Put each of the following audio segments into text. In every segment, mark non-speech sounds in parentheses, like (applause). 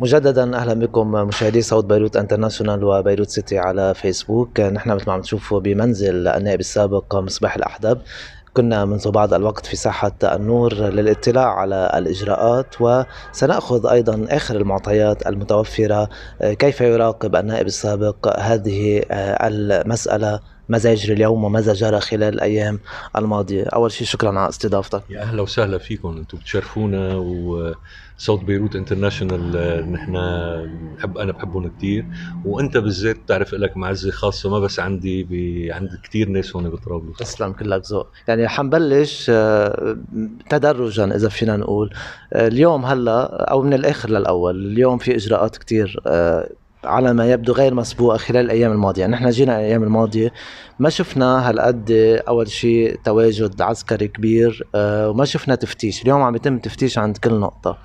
مجددا اهلا بكم مشاهدي صوت بيروت انترناشونال وبيروت سيتي على فيسبوك نحن مثل ما عم تشوفوا بمنزل النائب السابق مصباح الاحدب كنا منذ بعض الوقت في ساحة النور للاطلاع على الإجراءات وسنأخذ أيضا آخر المعطيات المتوفرة كيف يراقب النائب السابق هذه آه، المسألة ماذا يجري اليوم وماذا جرى خلال الايام الماضيه اول شيء شكرا على استضافتك يا اهلا وسهلا فيكم انتم بتشرفونا وصوت بيروت انترناشونال نحن بحب انا بحبهم كثير وانت بالذات بتعرف لك معزه خاصه ما بس عندي ب... عند كثير ناس هون بطرابلس تسلم كلك ذوق يعني حنبلش آه، تدرجا اذا فينا نقول آه، اليوم هلا او من الاخر للاول اليوم في اجراءات كثير آه، على ما يبدو غير مسبوقه خلال الايام الماضيه، نحن جينا الايام الماضيه ما شفنا هالقد اول شيء تواجد عسكري كبير آه، وما شفنا تفتيش، اليوم عم يتم تفتيش عند كل نقطه.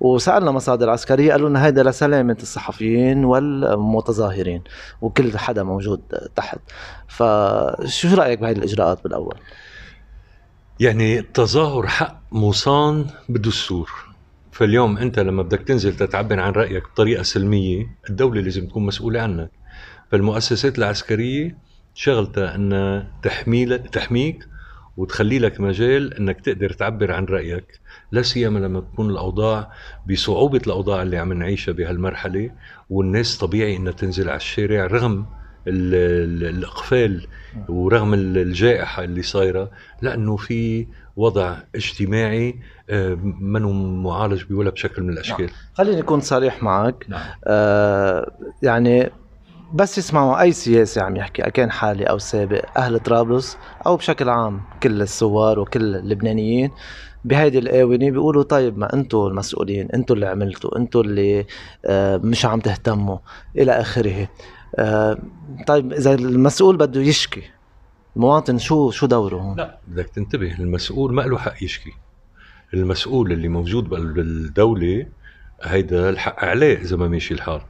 وسالنا مصادر عسكريه قالوا لنا هيدا لسلامه الصحفيين والمتظاهرين وكل حدا موجود تحت. فشو رايك بهي الاجراءات بالاول؟ يعني التظاهر حق مصان بالدستور فاليوم انت لما بدك تنزل تتعبر عن رايك بطريقه سلميه الدوله لازم تكون مسؤوله عنك فالمؤسسات العسكريه شغلتها انها تحميك وتخلي لك مجال انك تقدر تعبر عن رايك لا سيما لما تكون الاوضاع بصعوبه الاوضاع اللي عم نعيشها بهالمرحله والناس طبيعي انها تنزل على الشارع رغم الاقفال ورغم الجائحه اللي صايره لانه في وضع اجتماعي آه، منو معالج بولا بشكل من الاشكال نعم. خليني اكون صريح معك نعم. آه يعني بس يسمعوا اي سياسي عم يحكي كان حالي او سابق اهل طرابلس او بشكل عام كل الثوار وكل اللبنانيين بهيدي الآونة بيقولوا طيب ما انتم المسؤولين انتم اللي عملتوا انتم اللي آه مش عم تهتموا الى اخره آه طيب اذا المسؤول بده يشكي المواطن شو شو دوره هون؟ لا بدك تنتبه المسؤول ما له حق يشكي المسؤول اللي موجود بالدوله هيدا الحق عليه اذا ما ماشي الحال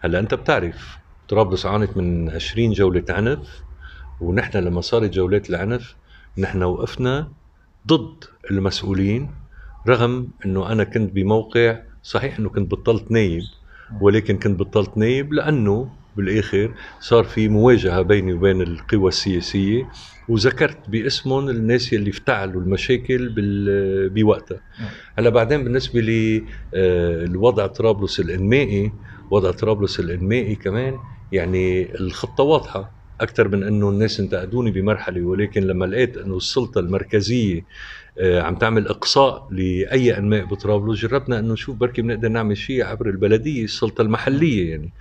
هلا انت بتعرف طرابلس عانت من 20 جوله عنف ونحن لما صارت جولات العنف نحن وقفنا ضد المسؤولين رغم انه انا كنت بموقع صحيح انه كنت بطلت نايب ولكن كنت بطلت نايب لانه بالاخر صار في مواجهه بيني وبين القوى السياسيه وذكرت باسمهم الناس اللي افتعلوا المشاكل بوقتها نعم. هلا بعدين بالنسبه آه، لوضع طرابلس الانمائي وضع طرابلس الانمائي كمان يعني الخطه واضحه اكثر من انه الناس انتقدوني بمرحله ولكن لما لقيت انه السلطه المركزيه آه، عم تعمل اقصاء لاي انماء بطرابلس جربنا انه نشوف بركي بنقدر نعمل شيء عبر البلديه السلطه المحليه يعني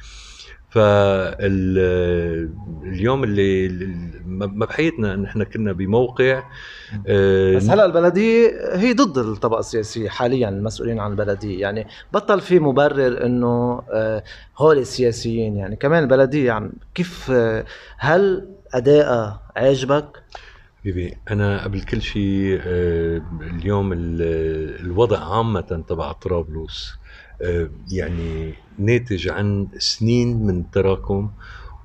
فاليوم اللي ما ان نحن كنا بموقع آه، بس هلا البلديه هي ضد الطبقه السياسيه حاليا المسؤولين عن البلديه يعني بطل في مبرر انه آه، هول السياسيين يعني كمان البلديه عم يعني كيف آه، هل ادائها عاجبك؟ بيبي انا قبل كل شيء اليوم الوضع عامه تبع طرابلس آه، يعني ناتج عن سنين من تراكم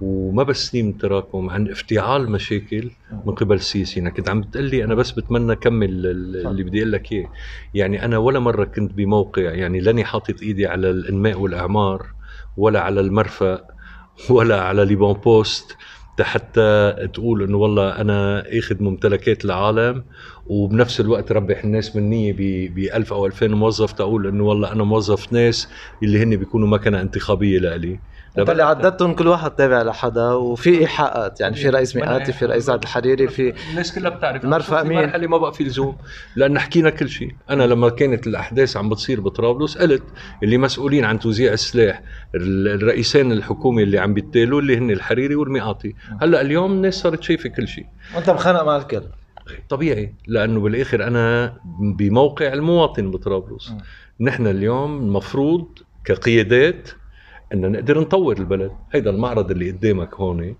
وما بس سنين من تراكم عن افتعال مشاكل من قبل السياسيين كنت عم بتقلي انا بس بتمنى كمل اللي بدي اقول لك اياه يعني انا ولا مره كنت بموقع يعني لاني حاطط ايدي على الانماء والاعمار ولا على المرفأ ولا على لي بون بوست حتى تقول انه والله انا اخذ ممتلكات العالم وبنفس الوقت ربح الناس من نيه ب 1000 او 2000 موظف تقول انه والله انا موظف ناس اللي هن بيكونوا مكنه انتخابيه لإلي بالي عددتهم كل واحد تابع لحدا وفي ايحاءات يعني في إيه، رئيس مئاتي في رئيس عبد الحريري في الناس كلها بتعرف مرفق مين مرحله ما بقى في لزوم لان حكينا كل شيء انا لما كانت الاحداث عم بتصير بطرابلس قلت اللي مسؤولين عن توزيع السلاح الرئيسين الحكومي اللي عم بيتالوا اللي هن الحريري والمئاتي هلا اليوم الناس صارت شايفه كل شيء وانت مخانق مع الكل طبيعي لانه بالاخر انا بموقع المواطن بطرابلس نحن اليوم المفروض كقيادات انه نقدر نطور البلد هيدا المعرض اللي قدامك هون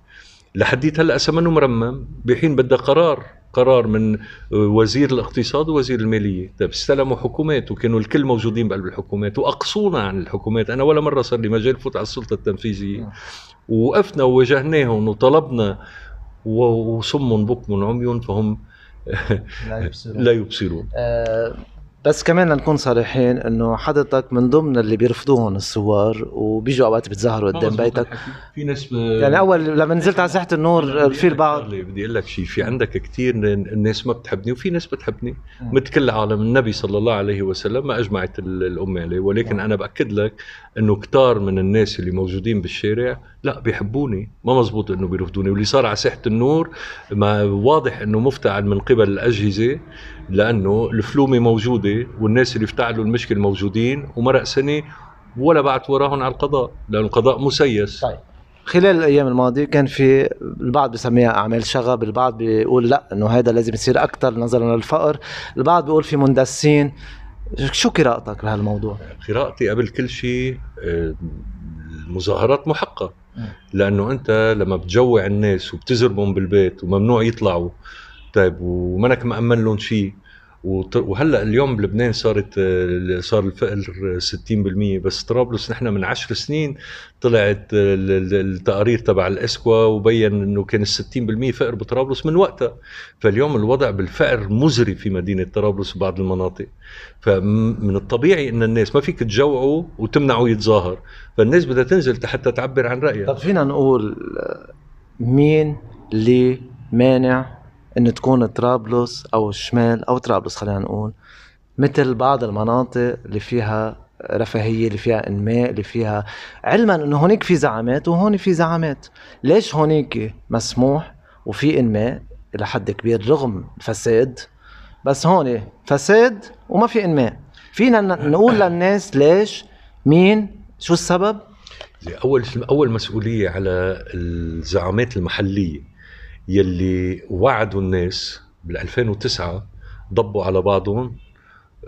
لحديت هلا منه مرمم بحين بدها قرار قرار من وزير الاقتصاد ووزير الماليه طيب استلموا حكومات وكانوا الكل موجودين بقلب الحكومات واقصونا عن الحكومات انا ولا مره صار لي مجال فوت على السلطه التنفيذيه نعم. ووقفنا وواجهناهم وطلبنا وصم بكم عمي فهم لا يبصرون (laughs) لا يبصرون آه، بس كمان لنكون صريحين انه حضرتك من ضمن اللي بيرفضوهم الثوار وبيجوا اوقات بتظاهروا قدام آه، بيتك في ناس ب... يعني اول لما نزلت على ساحه النور آه، في البعض بدي اقول لك شيء في عندك كثير الناس ما بتحبني وفي ناس بتحبني مثل كل العالم النبي صلى الله عليه وسلم ما اجمعت الامه عليه ولكن انا باكد لك انه كتار من الناس اللي موجودين بالشارع لا بيحبوني ما مزبوط انه بيرفضوني واللي صار على ساحه النور ما واضح انه مفتعل من قبل الاجهزه لانه الفلومه موجوده والناس اللي افتعلوا المشكل موجودين ومرق سنه ولا بعت وراهم على القضاء لانه القضاء مسيس طيب. خلال الايام الماضيه كان في البعض بسميها اعمال شغب البعض بيقول لا انه هذا لازم يصير اكثر نظرا للفقر البعض بيقول في مندسين شو قراءتك بهالموضوع؟ قراءتي قبل كل شيء المظاهرات محقة لأنه أنت لما بتجوع الناس وبتزربهم بالبيت وممنوع يطلعوا طيب ومنك مأمن لهم شيء وهلا اليوم بلبنان صارت آه، صار الفقر 60% بس طرابلس نحن من 10 سنين طلعت آه، التقارير تبع الاسكوا وبين انه كان ال 60% فقر بطرابلس من وقتها فاليوم الوضع بالفقر مزري في مدينه طرابلس وبعض المناطق فمن الطبيعي ان الناس ما فيك تجوعه وتمنعه يتظاهر فالناس بدها تنزل حتى تعبر عن رايها طب فينا نقول آه، مين اللي مانع انه تكون طرابلس او الشمال او طرابلس خلينا نقول مثل بعض المناطق اللي فيها رفاهية اللي فيها انماء اللي فيها علما انه هونيك في زعامات وهون في زعامات ليش هونيك مسموح وفي انماء الى حد كبير رغم الفساد بس هون فساد وما في انماء فينا نقول للناس ليش مين شو السبب اول اول مسؤوليه على الزعامات المحليه يلي وعدوا الناس بال 2009 ضبوا على بعضهم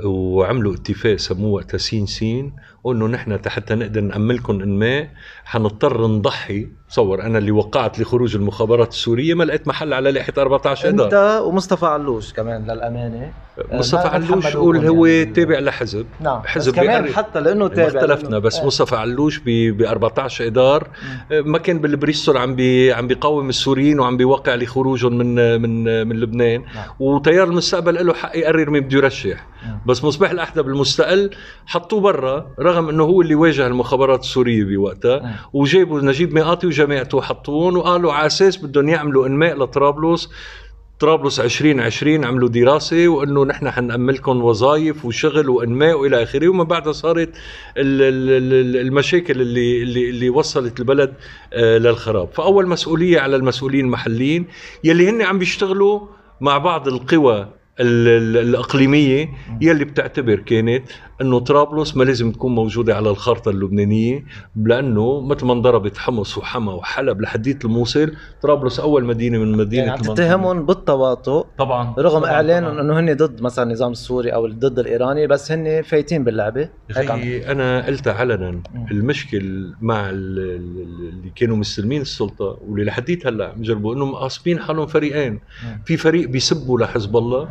وعملوا اتفاق سموه وقتها سين سين انه نحن حتى نقدر ناملكم ان ما حنضطر نضحي تصور انا اللي وقعت لخروج المخابرات السوريه ما لقيت محل على لائحه 14 اذار انت ومصطفى علوش كمان للامانه آه، مصطفى علوش قول يعني هو يعني تابع لحزب نعم حزب بس كمان حتى لانه تابع اختلفنا بس آه. مصطفى علوش ب 14 اذار آه، ما كان بالبريستول عم بي عم بيقاوم السوريين وعم بيوقع لخروجهم من من من لبنان نعم. وتيار المستقبل له حق يقرر مين بده يرشح بس مصباح الاحدى بالمستقل حطوه برا رغم بالرغم انه هو اللي واجه المخابرات السوريه بوقتها نعم. وجابوا نجيب مئاتي وجماعته وحطوهم وقالوا على اساس بدهم يعملوا انماء لطرابلس طرابلس 2020 عملوا دراسه وانه نحن حنأملكم وظائف وشغل وانماء والى اخره ومن بعدها صارت المشاكل اللي اللي اللي وصلت البلد آه، للخراب، فاول مسؤوليه على المسؤولين المحليين يلي هن عم بيشتغلوا مع بعض القوى الاقليميه يلي بتعتبر كانت انه طرابلس ما لازم تكون موجوده على الخارطه اللبنانيه لانه مثل ما انضربت حمص وحما وحلب لحديت الموصل طرابلس اول مدينه من مدينه يعني تتهمهم بالتواطؤ طبعا رغم اعلانهم انه هن ضد مثلا النظام السوري او ضد الايراني بس هن فايتين باللعبه هيك عم. انا قلت علنا المشكل مع اللي كانوا مستلمين السلطه واللي لحديت هلا عم يجربوا انهم قاصبين حالهم فريقين في فريق بيسبوا لحزب الله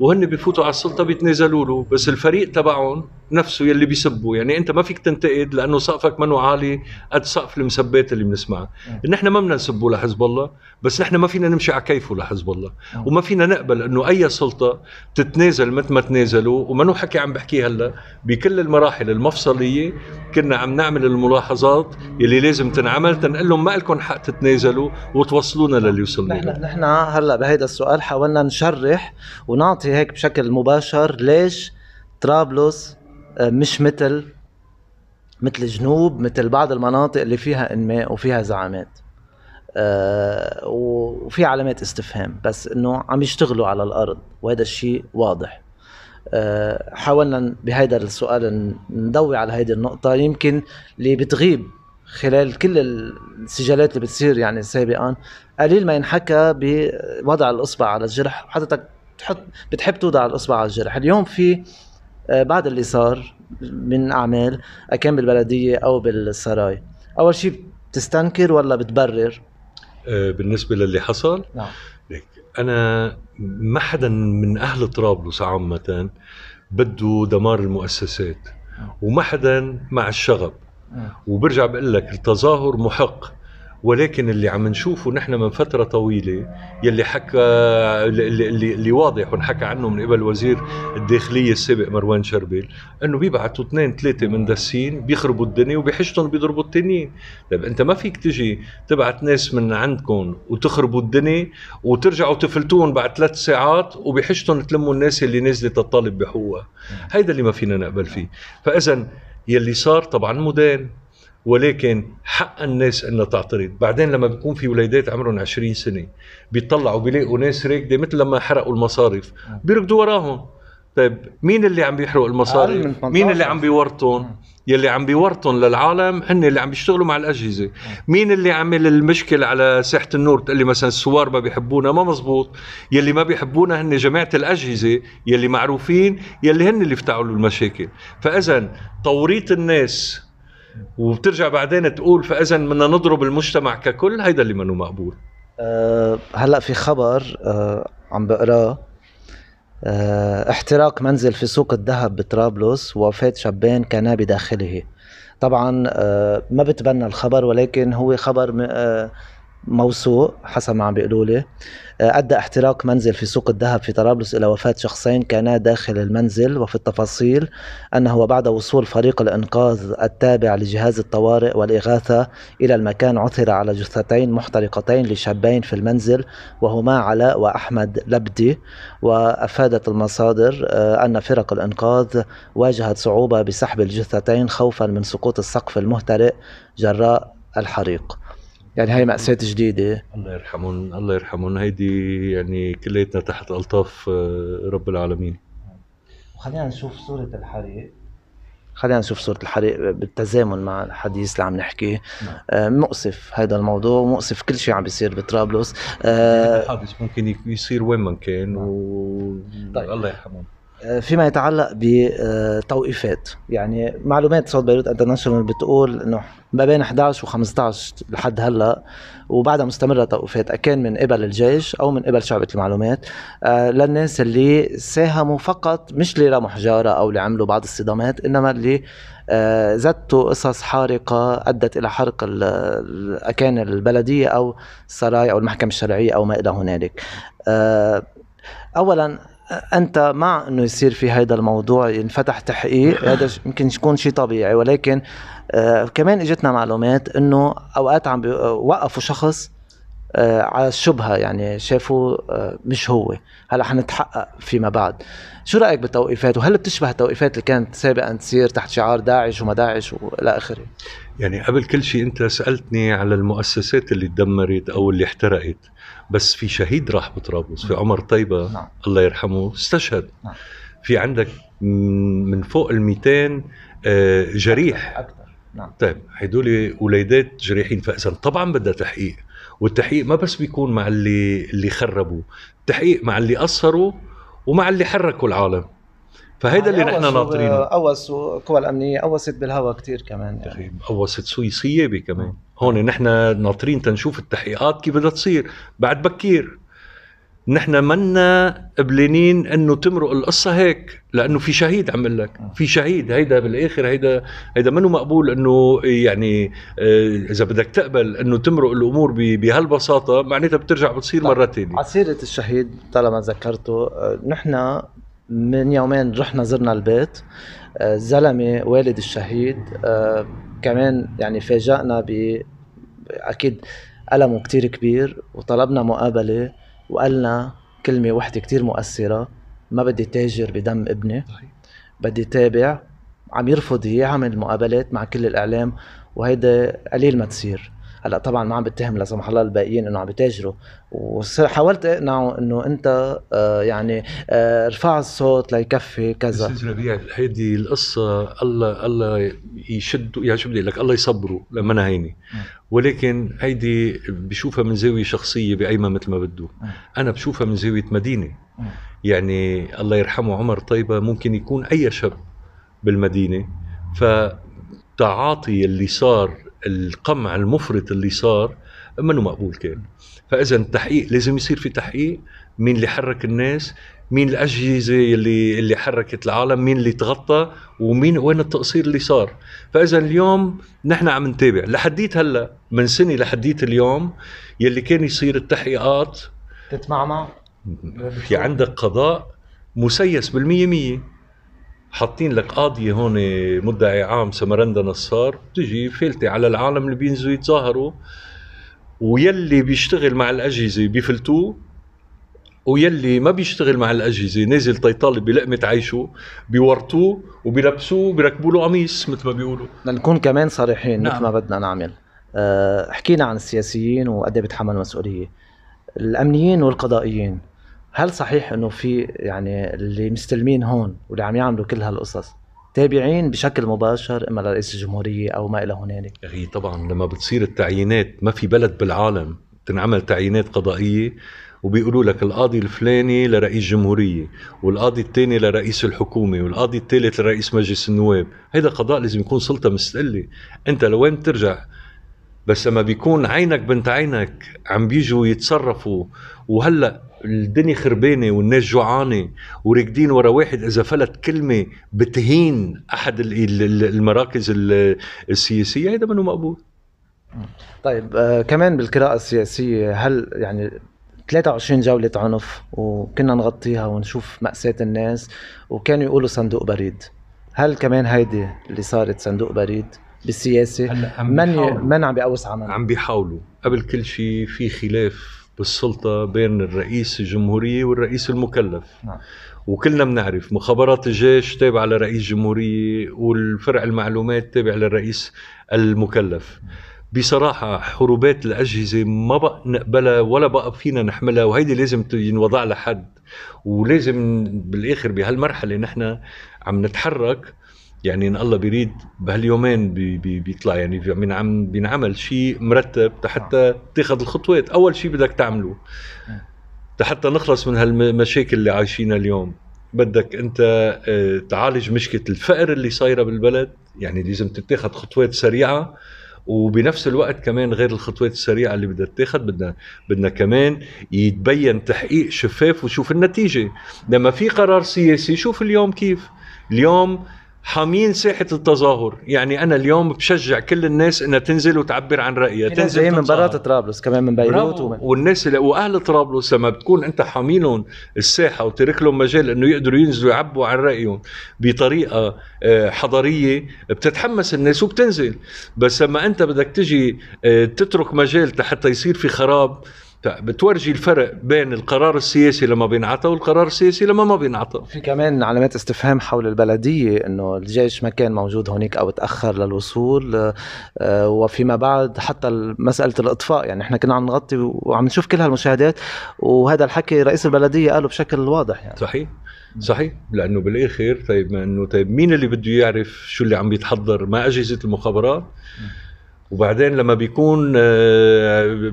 وهن بيفوتوا على السلطه بيتنازلوا له بس الفريق تبعهم نفسه يلي بيسبوا يعني انت ما فيك تنتقد لانه سقفك منه عالي قد سقف المسبات اللي بنسمعها نعم. نحن ما بدنا نسبه لحزب الله بس نحن ما فينا نمشي على كيفه لحزب الله نعم. وما فينا نقبل انه اي سلطه تتنازل مثل ما تنازلوا ومنو حكي عم بحكي هلا بكل المراحل المفصليه كنا عم نعمل الملاحظات يلي لازم تنعمل تنقول لهم ما لكم حق تتنازلوا وتوصلونا للي وصلنا نحن, نحن هلا بهيدا السؤال حاولنا نشرح ونعطي هيك بشكل مباشر ليش طرابلس آه، مش مثل مثل جنوب مثل بعض المناطق اللي فيها انماء وفيها زعامات آه، وفي علامات استفهام بس انه عم يشتغلوا على الارض وهذا الشيء واضح آه، حاولنا بهذا السؤال نضوي على هذه النقطه يمكن اللي بتغيب خلال كل السجالات اللي بتصير يعني سابقا قليل ما ينحكى بوضع الاصبع على الجرح وحضرتك تحط بتحب توضع الاصبع على الجرح اليوم في آه، بعد اللي صار من اعمال كان بالبلديه او بالسراي اول شيء بتستنكر ولا بتبرر آه، بالنسبه للي حصل نعم انا ما حدا من اهل طرابلس عامه بده دمار المؤسسات نعم. وما حدا مع الشغب نعم. وبرجع بقول لك التظاهر محق ولكن اللي عم نشوفه نحن من فترة طويلة يلي حكى اللي, اللي, اللي واضح ونحكى عنه من قبل وزير الداخلية السابق مروان شربيل انه بيبعتوا اثنين ثلاثة من دسين بيخربوا الدنيا وبحجتهم بيضربوا التانيين، طيب انت ما فيك تجي تبعت ناس من عندكم وتخربوا الدنيا وترجعوا تفلتوهم بعد ثلاث ساعات وبحجتهم تلموا الناس اللي نازلة تطالب بحقوقها، هيدا اللي ما فينا نقبل فيه، فإذا يلي صار طبعا مدان ولكن حق الناس انها تعترض بعدين لما بيكون في وليدات عمرهم 20 سنه بيطلعوا بيلاقوا ناس راكده مثل لما حرقوا المصارف بيركضوا وراهم طيب مين اللي عم بيحرق المصارف مين اللي عم بيورطهم يلي عم بيورطهم للعالم هن اللي عم بيشتغلوا مع الاجهزه مين اللي عمل المشكله على ساحه النور تقول لي مثلا السوار ما بيحبونا ما مزبوط يلي ما بيحبونا هن جماعه الاجهزه يلي معروفين يلي هن اللي افتعلوا المشاكل فاذا توريط الناس وبترجع بعدين تقول فاذا بدنا نضرب المجتمع ككل هيدا اللي منه مقبول أه هلا في خبر أه عم بقراه أه احتراق منزل في سوق الذهب بطرابلس وفاة شابين كانا بداخله طبعا أه ما بتبنى الخبر ولكن هو خبر أه موثوق حسب ما عم بيقولوا لي آه، ادى احتراق منزل في سوق الذهب في طرابلس الى وفاه شخصين كانا داخل المنزل وفي التفاصيل انه وبعد وصول فريق الانقاذ التابع لجهاز الطوارئ والاغاثه الى المكان عثر على جثتين محترقتين لشابين في المنزل وهما علاء واحمد لبدي وافادت المصادر آه، ان فرق الانقاذ واجهت صعوبه بسحب الجثتين خوفا من سقوط السقف المهترئ جراء الحريق يعني هاي مأساة جديدة الله يرحمهم الله يرحمهم هيدي يعني كليتنا تحت ألطاف آه، رب العالمين وخلينا نشوف صورة الحريق خلينا نشوف صورة الحريق بالتزامن مع الحديث اللي عم نحكيه نعم. آه مؤسف هذا الموضوع مؤسف كل شيء عم بيصير بطرابلس يعني آه الحادث ممكن يصير وين ما كان و... نعم. طيب. الله يرحمهم آه، فيما يتعلق بتوقيفات يعني معلومات صوت بيروت انترناشونال بتقول انه ما بين 11 و15 لحد هلا وبعدها مستمره توقيفات اكان من قبل الجيش او من قبل شعبه المعلومات آه، للناس اللي ساهموا فقط مش اللي رموا حجاره او اللي عملوا بعض الصدامات انما اللي آه، زتوا قصص حارقه ادت الى حرق اكان البلديه او السراي او المحكمه الشرعيه او ما الى هنالك اولا انت مع انه يصير في هذا الموضوع ينفتح تحقيق (coughs) هذا يمكن يكون شيء طبيعي ولكن آه كمان اجتنا معلومات انه اوقات عم آه، وقفوا شخص آه على الشبهه يعني شافوا آه مش هو هلا حنتحقق فيما بعد شو رايك بالتوقيفات وهل بتشبه التوقيفات اللي كانت سابقا تصير تحت شعار داعش وما داعش والى اخره يعني قبل كل شيء انت سالتني على المؤسسات اللي تدمرت او اللي احترقت بس في شهيد راح بطرابلس في عمر طيبه نعم. الله يرحمه استشهد نعم. في عندك من فوق ال 200 آه، جريح أكثر. نعم. طيب هدول وليدات جريحين فاذا طبعا بدها تحقيق والتحقيق ما بس بيكون مع اللي اللي خربوا التحقيق مع اللي قصروا ومع اللي حركوا العالم فهيدا يعني اللي نحن ناطرينه اوس القوى الامنيه قوست بالهواء كثير كمان يعني قوست سويسيه كمان نعم. هون نحن ناطرين تنشوف التحقيقات كيف بدها تصير بعد بكير نحن منا قبلانين انه تمرق القصه هيك لانه في شهيد عم لك في شهيد هيدا بالاخر هيدا هيدا منه مقبول انه يعني آه، اذا بدك تقبل انه تمرق الامور بهالبساطه معناتها بترجع بتصير مره ثانيه على سيره الشهيد طالما ذكرته آه، نحن من يومين رحنا زرنا البيت آه، زلمه والد الشهيد كمان يعني فاجأنا ب اكيد ألمه كتير كبير وطلبنا مقابلة وقالنا كلمة وحدة كتير مؤثرة ما بدي تاجر بدم ابني بدي تابع عم يرفض يعمل مقابلات مع كل الإعلام وهيدا قليل ما تصير هلا طبعا ما عم بتهم لا سمح الله الباقيين انه عم بتاجروا وحاولت اقنعه انه انت آه يعني آه رفع الصوت ليكفي كذا بس ربيع هيدي القصه الله الله يشد يعني شو بدي لك الله يصبره لما انا هيني ولكن هيدي بشوفها من زاويه شخصيه بايما مثل ما بده انا بشوفها من زاويه مدينه يعني الله يرحمه عمر طيبه ممكن يكون اي شاب بالمدينه ف التعاطي اللي صار القمع المفرط اللي صار منه مقبول كان فاذا التحقيق لازم يصير في تحقيق مين اللي حرك الناس مين الاجهزه اللي اللي حركت العالم مين اللي تغطى ومين وين التقصير اللي صار فاذا اليوم نحن عم نتابع لحديت هلا من سنه لحديت اليوم يلي كان يصير التحقيقات تتمعمع في عندك قضاء مسيس بالمية مية حاطين لك قاضية هون مدعي عام سمرندا نصار بتجي فلتي على العالم اللي بينزلوا يتظاهروا ويلي بيشتغل مع الأجهزة بيفلتوه ويلي ما بيشتغل مع الأجهزة نازل تيطالب بلقمة عيشه بيورطوه وبيلبسوه وبيركبوا له قميص مثل ما بيقولوا نكون كمان صريحين نعم. مثل ما بدنا نعمل آه، حكينا عن السياسيين وقد إيه بيتحملوا مسؤولية الأمنيين والقضائيين هل صحيح انه في يعني اللي مستلمين هون واللي عم يعملوا كل هالقصص تابعين بشكل مباشر اما لرئيس الجمهوريه او ما الى هنالك هي طبعا لما بتصير التعيينات ما في بلد بالعالم تنعمل تعيينات قضائيه وبيقولوا لك القاضي الفلاني لرئيس جمهورية والقاضي الثاني لرئيس الحكومة والقاضي الثالث لرئيس مجلس النواب هذا قضاء لازم يكون سلطة مستقلة أنت لوين ترجع بس لما بيكون عينك بنت عينك عم بيجوا يتصرفوا وهلا الدنيا خربانه والناس جوعانه وراكدين ورا واحد اذا فلت كلمه بتهين احد المراكز السياسيه هيدا منه مقبول طيب آه كمان بالقراءة السياسية هل يعني 23 جولة عنف وكنا نغطيها ونشوف مأساة الناس وكانوا يقولوا صندوق بريد هل كمان هيدي اللي صارت صندوق بريد بالسياسه من من عم بيقوس عمل عم بيحاولوا قبل كل شيء في خلاف بالسلطه بين الرئيس الجمهوريه والرئيس المكلف نعم. وكلنا بنعرف مخابرات الجيش تابعه لرئيس جمهوريه والفرع المعلومات تابع للرئيس المكلف بصراحة حروبات الأجهزة ما بقى نقبلها ولا بقى فينا نحملها وهيدي لازم ينوضع لحد حد ولازم بالآخر بهالمرحلة نحن عم نتحرك يعني ان الله بيريد بهاليومين بي بي بيطلع يعني بينعم بينعمل شيء مرتب حتى تاخذ الخطوات اول شيء بدك تعمله حتى نخلص من هالمشاكل اللي عايشينها اليوم بدك انت آه، تعالج مشكله الفقر اللي صايره بالبلد يعني لازم تتاخذ خطوات سريعه وبنفس الوقت كمان غير الخطوات السريعه اللي بدها تتاخذ بدنا بدنا كمان يتبين تحقيق شفاف وشوف النتيجه لما في قرار سياسي شوف اليوم كيف اليوم حامين ساحه التظاهر يعني انا اليوم بشجع كل الناس انها تنزل وتعبر عن رايها تنزل من برا طرابلس كمان من بيروت ومن... والناس اللي واهل طرابلس لما بتكون انت حامينهم الساحه وترك لهم مجال انه يقدروا ينزلوا يعبوا عن رايهم بطريقه آه، حضاريه بتتحمس الناس وبتنزل بس لما انت بدك تجي آه، تترك مجال حتى يصير في خراب طيب، بتورجي الفرق بين القرار السياسي لما بينعطى والقرار السياسي لما ما بينعطى في كمان علامات استفهام حول البلديه انه الجيش ما كان موجود هناك او تاخر للوصول آه، آه، وفيما بعد حتى مساله الاطفاء يعني احنا كنا عم نغطي وعم نشوف كل هالمشاهدات وهذا الحكي رئيس البلديه قاله بشكل واضح يعني صحيح صحيح لانه بالاخر طيب انه طيب مين اللي بده يعرف شو اللي عم بيتحضر ما اجهزه المخابرات م. وبعدين لما بيكون آه،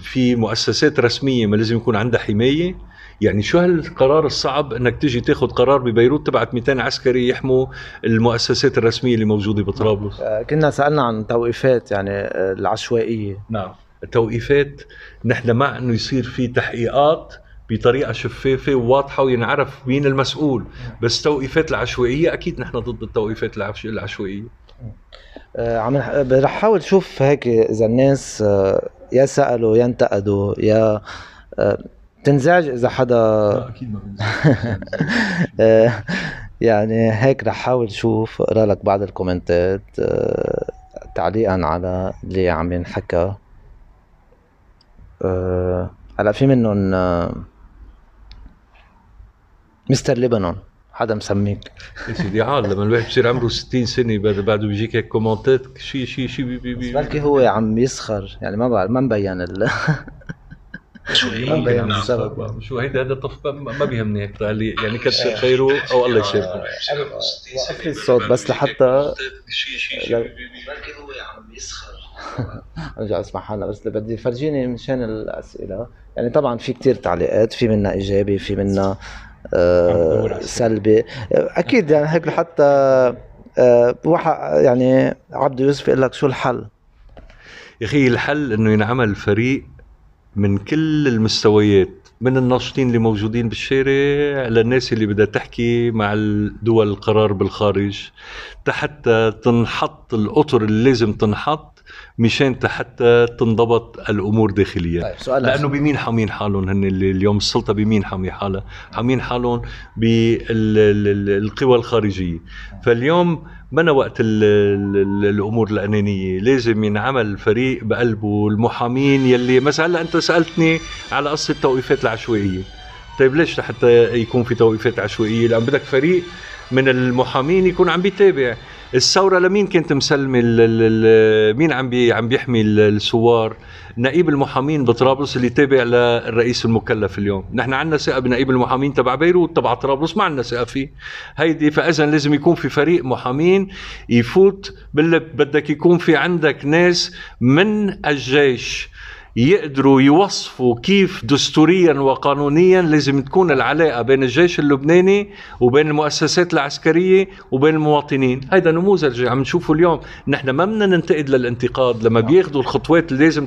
في مؤسسات رسميه ما لازم يكون عندها حمايه يعني شو هالقرار الصعب انك تيجي تاخذ قرار ببيروت تبعت 200 عسكري يحموا المؤسسات الرسميه اللي موجوده بطرابلس آه، كنا سالنا عن توقيفات يعني آه، العشوائيه نعم التوقيفات نحن مع انه يصير في تحقيقات بطريقه شفافه وواضحه وينعرف مين المسؤول نعم. بس توقيفات العشوائيه اكيد نحن ضد التوقيفات العشوائيه عم رح احاول اشوف هيك اذا الناس آه، يا سالوا يا انتقدوا يا آه، تنزعج اذا حدا لا اكيد ما (laughs) يعني هيك رح احاول اشوف اقرا لك بعض الكومنتات آه، تعليقا على اللي عم ينحكى هلا في منهم مستر لبنان حدا مسميك يا إيه سيدي عال آه، لما الواحد بصير عمره 60 سنه بعده بيجيك هيك كومنتات شيء شيء شيء بي بي بي بلكي هو عم يسخر يعني ما بعرف ما مبين ال شو هي نعم. السبب شو هيدا هذا طف ما بيهمني هيك يعني كسر إيه. خيره او الله يسامحه آه، وقف الصوت بس لحتى بلكي هو عم يسخر (laughs) ارجع اسمع حالنا بس اللي بدي فرجيني مشان الاسئله يعني طبعا في كتير تعليقات في منا ايجابي في منا آه، سلبي آه، اكيد يعني هيك لحتى آه، يعني عبد يوسف يقول لك شو الحل يا اخي الحل انه ينعمل فريق من كل المستويات من الناشطين اللي موجودين بالشارع للناس اللي بدها تحكي مع الدول القرار بالخارج حتى تنحط الاطر اللي لازم تنحط مشان حتى تنضبط الامور داخليا طيب سؤال لانه بمين حامين حالهم هن اللي اليوم السلطه بمين حامي حالها حامين حالهم بالقوى الخارجيه فاليوم من وقت الـ الـ الامور الانانيه لازم ينعمل فريق بقلبه المحامين يلي مثلا هلا انت سالتني على قصه التوقيفات العشوائيه طيب ليش لحتى يكون في توقيفات عشوائيه لان بدك فريق من المحامين يكون عم بيتابع الثوره لمين كانت مسلمه مين عم بي عم بيحمي الثوار نقيب المحامين بطرابلس اللي تابع للرئيس المكلف اليوم نحن عندنا ثقه بنقيب المحامين تبع بيروت تبع طرابلس ما عندنا ثقه فيه هيدي فاذا لازم يكون في فريق محامين يفوت بدك يكون في عندك ناس من الجيش يقدروا يوصفوا كيف دستوريا وقانونيا لازم تكون العلاقه بين الجيش اللبناني وبين المؤسسات العسكريه وبين المواطنين هذا نموذج عم نشوفه اليوم نحن ما بدنا ننتقد للانتقاد لما بياخذوا الخطوات اللي لازم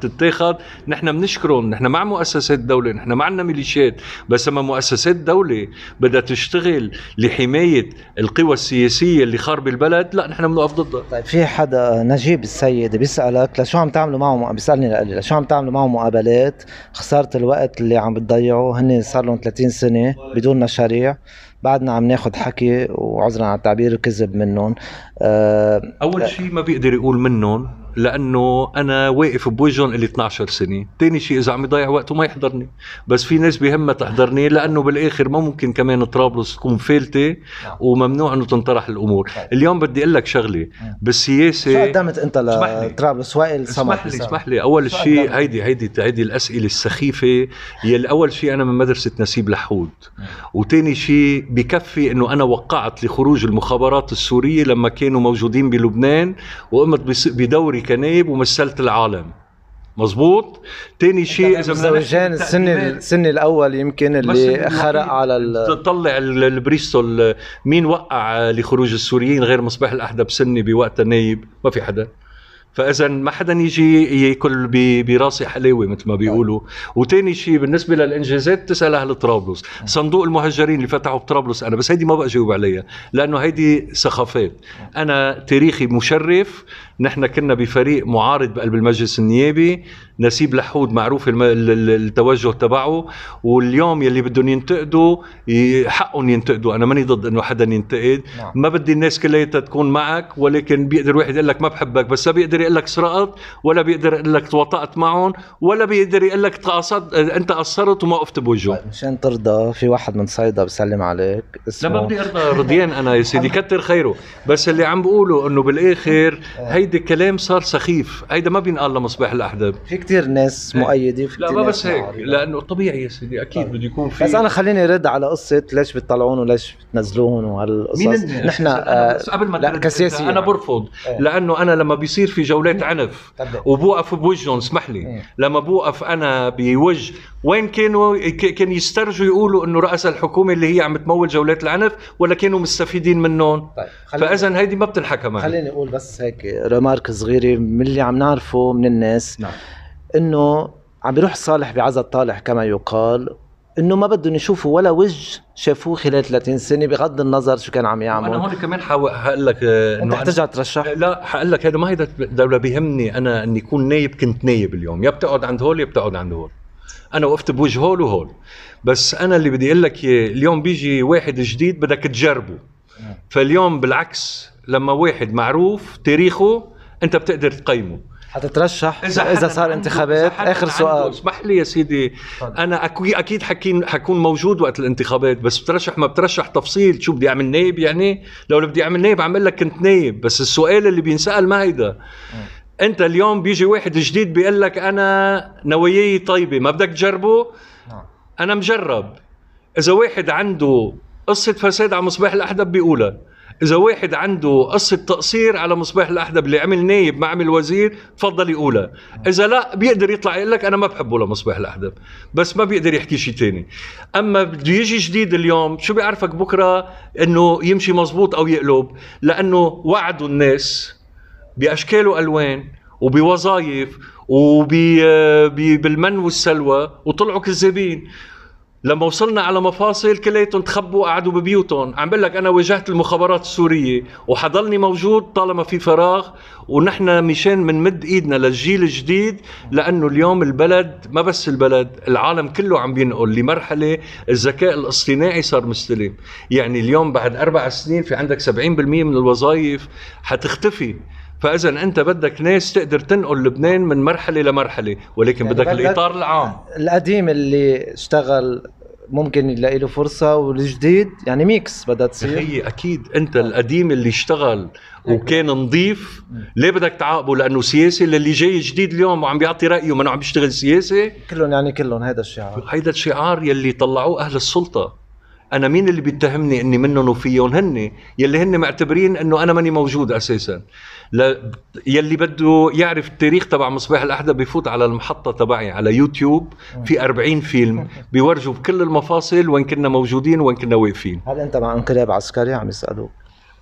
تتاخذ، نحن بنشكرهم نحن مع مؤسسات دوله نحن ما عندنا ميليشيات بس لما مؤسسات دوله بدها تشتغل لحمايه القوى السياسيه اللي خارب البلد لا نحن بنوقف ضدها طيب في حدا نجيب السيد بيسالك لشو عم تعملوا معه؟ بيسالني لألي يعني شو عم تعملوا معهم مقابلات خساره الوقت اللي عم بتضيعوا هن صار لهم 30 سنه بدون مشاريع بعدنا عم ناخذ حكي وعذرا على التعبير كذب منهم أه اول شيء ما بيقدر يقول منهم لانه انا واقف بوجهن اللي 12 سنه، ثاني شيء اذا عم يضيع وقته ما يحضرني، بس في ناس بهمها تحضرني لانه بالاخر ما ممكن كمان طرابلس تكون فالته نعم. وممنوع انه تنطرح الامور، طيب. اليوم بدي اقول لك شغله بالسياسه شو قدمت انت لطرابلس وائل اسمح لي اسمح لي اول شيء هيدي هيدي هيدي الاسئله السخيفه يلي اول شيء انا من مدرسه نسيب لحود وثاني شيء بكفي انه انا وقعت لخروج المخابرات السوريه لما كانوا موجودين بلبنان وقمت بدوري كنايب ومثلت العالم مزبوط تاني شيء اذا مزوجان السن السن الاول يمكن اللي خرق على ال... تطلع البريستول مين وقع لخروج السوريين غير مصباح الاحدب سني بوقت نايب ما في حدا فاذا ما حدا يجي ياكل براسي حلاوه مثل ما بيقولوا وتاني شيء بالنسبه للانجازات تسال اهل طرابلس آه. صندوق المهجرين اللي فتحوا بطرابلس انا بس هيدي ما بقى جاوب عليها لانه هيدي سخافات آه. انا تاريخي مشرف نحن كنا بفريق معارض بقلب المجلس النيابي نسيب لحود معروف التوجه تبعه واليوم يلي بدهم ينتقدوا حقهم ينتقدوا انا ماني ضد انه حدا ينتقد نعم. ما بدي الناس كلياتها تكون معك ولكن بيقدر واحد يقول لك ما بحبك بس لا بيقدر يقول لك سرقت ولا بيقدر يقول لك توطأت معهم ولا بيقدر يقول لك تقصد انت قصرت وما وقفت بوجهه طيب، مشان ترضى في واحد من صيدا بسلم عليك اسمه لا ما بدي ارضى رضيان انا يا سيدي كتر خيره بس اللي عم بقوله انه بالاخر (laughs) آه. هي هيدي كلام صار سخيف هيدا ما بينقال لمصباح الاحزاب في كثير ناس إيه. مؤيده في لا ما بس هيك معارضة. لانه طبيعي يا سيدي اكيد طيب. بده يكون في بس انا خليني ارد على قصه ليش بتطلعون وليش بتنزلون وهالقصص مين نحن آه قبل ما لا كسياسي انا برفض إيه. لانه انا لما بيصير في جولات عنف وبوقف بوجههم اسمح لي إيه. لما بوقف انا بوجه وين كانوا كان يسترجوا يقولوا انه رأس الحكومه اللي هي عم تمول جولات العنف ولا كانوا مستفيدين منهم طيب فاذا هيدي ما بتنحكى معي خليني اقول بس هيك ريمارك صغيره من اللي عم نعرفه من الناس نعم. انه عم بيروح صالح بعزا الطالح كما يقال انه ما بدهم يشوفوا ولا وجه شافوه خلال 30 سنه بغض النظر شو كان عم يعمل انا هون كمان حقول لك آه، انه انت ترجع ترشح لا حقول لك هذا ما هيدا دوله بيهمني انا اني اكون نايب كنت نايب اليوم يا بتقعد عند هول يا بتقعد عند هول انا وقفت بوجه هول وهول بس انا اللي بدي اقول لك إيه، اليوم بيجي واحد جديد بدك تجربه نعم. فاليوم بالعكس لما واحد معروف تاريخه انت بتقدر تقيمه حتترشح اذا اذا صار انتخابات اخر سؤال اسمح لي يا سيدي انا اكيد حكين حكون موجود وقت الانتخابات بس بترشح ما بترشح تفصيل شو بدي اعمل نايب يعني لو بدي اعمل نايب عم لك كنت نايب بس السؤال اللي بينسال ما هيدا انت اليوم بيجي واحد جديد بيقول لك انا نواياي طيبه ما بدك تجربه نعم. انا مجرب اذا واحد عنده قصه فساد على مصباح الاحدب بيقولها اذا واحد عنده قصه تقصير على مصباح الاحدب اللي عمل نايب ما عمل وزير تفضل يقولها اذا لا بيقدر يطلع يقول لك انا ما بحبه لمصباح الاحدب بس ما بيقدر يحكي شيء ثاني اما بده يجي جديد اليوم شو بيعرفك بكره انه يمشي مزبوط او يقلب لانه وعدوا الناس باشكال والوان وبوظائف وبالمن آه، والسلوى وطلعوا كذابين لما وصلنا على مفاصل كليتهم تخبوا قعدوا ببيوتهم عم بقول انا واجهت المخابرات السوريه وحضلني موجود طالما في فراغ ونحن مشان بنمد ايدنا للجيل الجديد لانه اليوم البلد ما بس البلد العالم كله عم بينقل لمرحله الذكاء الاصطناعي صار مستلم يعني اليوم بعد اربع سنين في عندك 70% من الوظائف حتختفي فاذا انت بدك ناس تقدر تنقل لبنان من مرحله لمرحله ولكن يعني بدك, بدك الاطار العام القديم اللي اشتغل ممكن يلاقي له فرصه والجديد يعني ميكس بدها تصير هي اكيد انت القديم اللي اشتغل وكان نظيف ليه بدك تعاقبه لانه سياسي للي جاي جديد اليوم وعم بيعطي رايه ما عم بيشتغل سياسي كلهم يعني كلهم هذا الشعار هيدا الشعار يلي طلعوه اهل السلطه انا مين اللي بيتهمني اني منهم وفيهم هن يلي هن معتبرين انه انا ماني موجود اساسا ل... يلي بده يعرف التاريخ تبع مصباح الاحدى بيفوت على المحطه تبعي على يوتيوب في 40 فيلم بيورجوا بكل المفاصل وين كنا موجودين وين كنا واقفين هل انت مع انقلاب عسكري عم يسالوك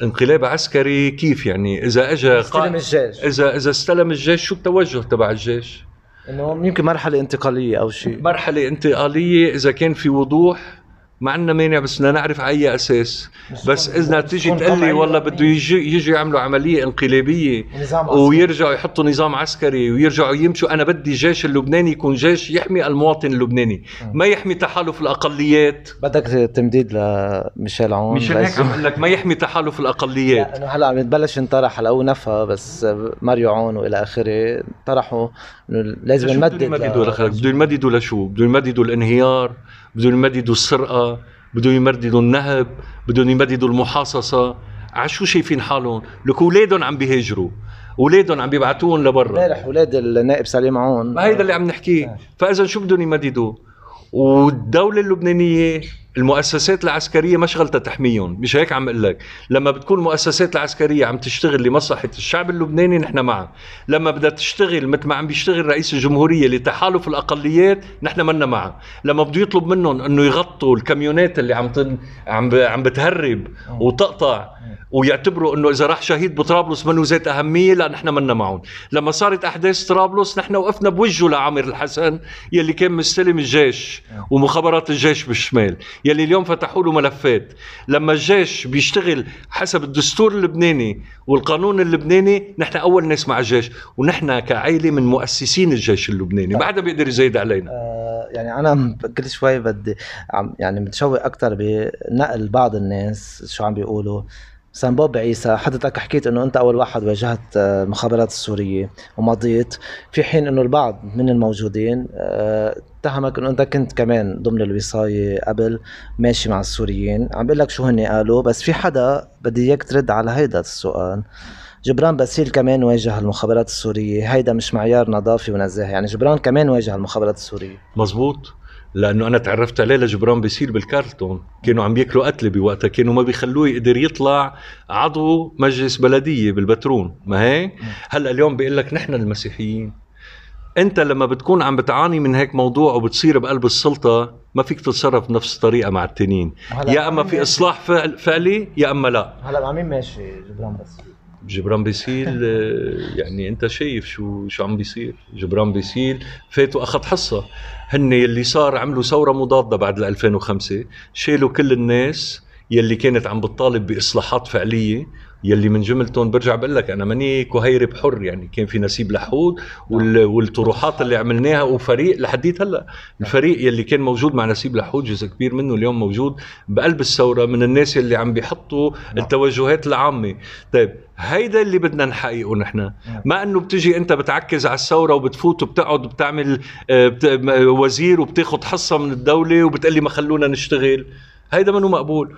انقلاب عسكري كيف يعني اذا اجى استلم الجيش اذا اذا استلم الجيش شو التوجه تبع الجيش انه يمكن مرحله انتقاليه او شيء مرحله انتقاليه اذا كان في وضوح ما عندنا مانع بس بدنا نعرف على اي اساس بس اذا تيجي تقول لي والله يعني بده يجي يجوا يعملوا عمليه انقلابيه ويرجعوا يحطوا نظام عسكري ويرجعوا يمشوا انا بدي الجيش اللبناني يكون جيش يحمي المواطن اللبناني ما يحمي تحالف الاقليات بدك تمديد لميشيل عون ميشيل هيك عم لك ما يحمي تحالف الاقليات لانه هلا عم يتبلش ينطرح هلا هو نفى بس ماريو عون والى اخره طرحوا انه لازم نمدد بده يمددوا لشو بده يمددوا لانهيار بدهم يمددوا السرقه بدهم يمددوا النهب بدهم يمددوا المحاصصه عشو شايفين حالهم لك اولادهم عم بيهاجروا اولادهم عم بيبعتوهم لبرا امبارح اولاد النائب سليم عون ما هيدا اللي عم نحكيه آه. فاذا شو بدهم يمددوا والدوله اللبنانيه المؤسسات العسكريه ما شغلتها تحميهم مش هيك عم اقول لك لما بتكون المؤسسات العسكريه عم تشتغل لمصلحه الشعب اللبناني نحن معها لما بدها تشتغل مثل ما عم بيشتغل رئيس الجمهوريه لتحالف الاقليات نحن منا معها لما بده يطلب منهم انه يغطوا الكاميونات اللي عم تن... عم ب... عم بتهرب آه. وتقطع آه. ويعتبروا انه اذا راح شهيد بطرابلس منه ذات اهميه لا نحن منا معهم لما صارت احداث طرابلس نحن وقفنا بوجهه لعامر الحسن يلي كان مستلم الجيش آه. ومخابرات الجيش بالشمال يلي اليوم فتحوا له ملفات لما الجيش بيشتغل حسب الدستور اللبناني والقانون اللبناني نحن اول ناس مع الجيش ونحن كعائله من مؤسسين الجيش اللبناني ما حدا بيقدر يزيد علينا آه يعني انا كل شوي بدي عم يعني متشوق اكثر بنقل بعض الناس شو عم بيقولوا سان بوب عيسى حضرتك حكيت انه انت اول واحد واجهت المخابرات آه، السوريه ومضيت في حين انه البعض من الموجودين آه، اتهمك انه انت كنت كمان ضمن الوصايه قبل ماشي مع السوريين عم بقول لك شو هن قالوا بس في حدا بدي اياك ترد على هيدا السؤال جبران باسيل كمان واجه المخابرات السوريه هيدا مش معيار نظافه ونزاهه يعني جبران كمان واجه المخابرات السوريه مزبوط لانه انا تعرفت عليه لجبران بيسيل بالكارتون كانوا عم ياكلوا قتله بوقتها كانوا ما بيخلوه يقدر يطلع عضو مجلس بلديه بالبترون ما هي هلا اليوم بيقول لك نحن المسيحيين انت لما بتكون عم بتعاني من هيك موضوع وبتصير بقلب السلطه ما فيك تتصرف بنفس الطريقه مع التنين يا اما في اصلاح فعل فعلي يا اما لا هلا مع مين ماشي جبران بس جبران بيسيل (laughs) آه، يعني انت شايف شو شو عم بيصير جبران بيسيل فات واخذ حصه هن يلي صار عملوا ثوره مضاده بعد 2005 شالوا كل الناس يلي كانت عم بتطالب باصلاحات فعليه يلي من جملتهم برجع بقول لك انا ماني كهيرب حر يعني كان في نسيب لحود نعم. والطروحات اللي عملناها وفريق لحديت هلا نعم. الفريق يلي كان موجود مع نسيب لحود جزء كبير منه اليوم موجود بقلب الثوره من الناس اللي عم بيحطوا نعم. التوجهات العامه طيب هيدا اللي بدنا نحققه نحن ما انه بتجي انت بتعكز على الثوره وبتفوت وبتقعد وبتعمل آه، وزير وبتاخذ حصه من الدوله وبتقلي ما خلونا نشتغل هيدا منه مقبول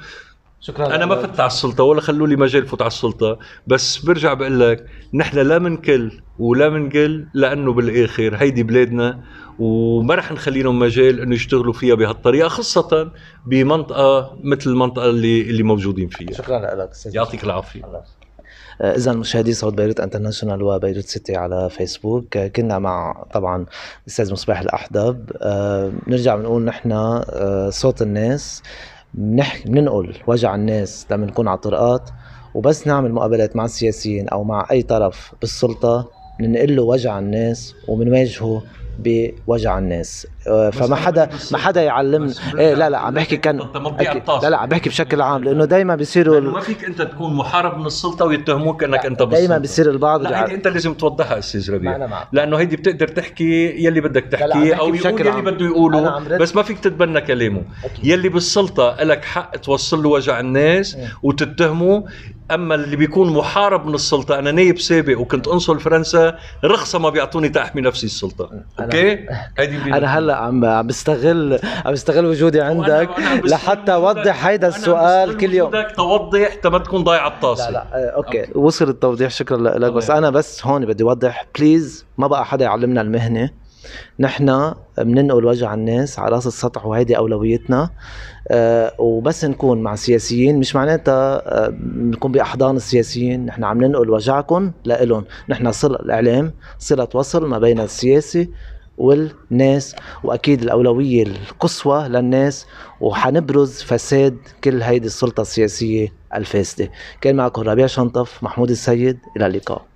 شكرا انا ما فتت على السلطه ولا خلوا لي مجال فوت على السلطه بس برجع بقول لك نحن لا منكل ولا منقل لانه بالاخر هيدي بلادنا وما رح نخلي لهم مجال انه يشتغلوا فيها بهالطريقه خاصه بمنطقه مثل المنطقه اللي اللي موجودين فيها شكرا لك يعطيك العافيه اذا مشاهدي صوت بيروت انترناشونال وبيروت سيتي على فيسبوك كنا مع طبعا الاستاذ مصباح الاحدب بنرجع آه، بنقول نحن آه، صوت الناس بنحكي بننقل وجع الناس لما نكون على الطرقات وبس نعمل مقابلات مع السياسيين او مع اي طرف بالسلطه بننقل له وجع الناس وبنواجهه بوجع الناس آه، فما حدا ما حدا يعلمنا ايه لا لا عم بحكي كان لا لا عم بحكي بشكل عام لانه دائما بيصيروا ما فيك انت تكون محارب من السلطه ويتهموك انك انت بالسلطه دائما بيصير البعض لا هيدي انت لازم توضحها استاذ ربيع لانه هيدي بتقدر تحكي يلي بدك تحكيه او يقول يلي بده يقوله بس ما فيك تتبنى كلامه يلي بالسلطه لك حق توصل له وجع الناس إيه. وتتهمه اما اللي بيكون محارب من السلطه انا نايب سابق وكنت انصل فرنسا رخصه ما بيعطوني تحمي نفسي السلطه إيه. اوكي هيدي انا هلا عم عم بستغل عم بستغل وجودي عندك لحتى اوضح هيدا السؤال كل يوم بدك توضح تا ما تكون ضايع الطاسه لا لا آه، أوكي. وصل التوضيح شكرا لك بس انا بس هون بدي اوضح بليز ما بقى حدا يعلمنا المهنه نحن بننقل وجع الناس على راس السطح وهيدي اولويتنا أه وبس نكون مع السياسيين مش معناتها أه نكون باحضان السياسيين نحن عم ننقل وجعكم لإلهم نحن صله الاعلام صله وصل ما بين السياسي والناس واكيد الاولويه القصوى للناس وحنبرز فساد كل هيدي السلطه السياسيه الفاسده كان معكم ربيع شنطف محمود السيد الى اللقاء